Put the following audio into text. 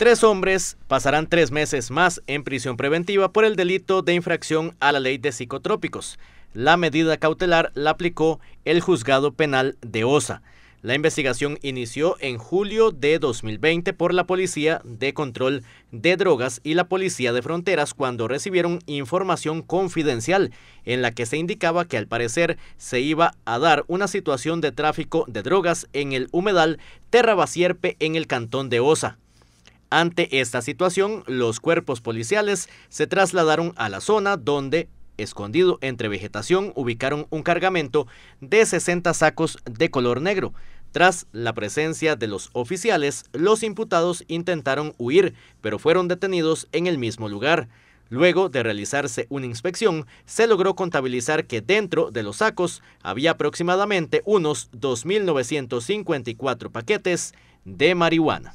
Tres hombres pasarán tres meses más en prisión preventiva por el delito de infracción a la ley de psicotrópicos. La medida cautelar la aplicó el juzgado penal de OSA. La investigación inició en julio de 2020 por la Policía de Control de Drogas y la Policía de Fronteras cuando recibieron información confidencial en la que se indicaba que al parecer se iba a dar una situación de tráfico de drogas en el humedal Basierpe en el cantón de Osa. Ante esta situación, los cuerpos policiales se trasladaron a la zona donde, escondido entre vegetación, ubicaron un cargamento de 60 sacos de color negro. Tras la presencia de los oficiales, los imputados intentaron huir, pero fueron detenidos en el mismo lugar. Luego de realizarse una inspección, se logró contabilizar que dentro de los sacos había aproximadamente unos 2.954 paquetes de marihuana.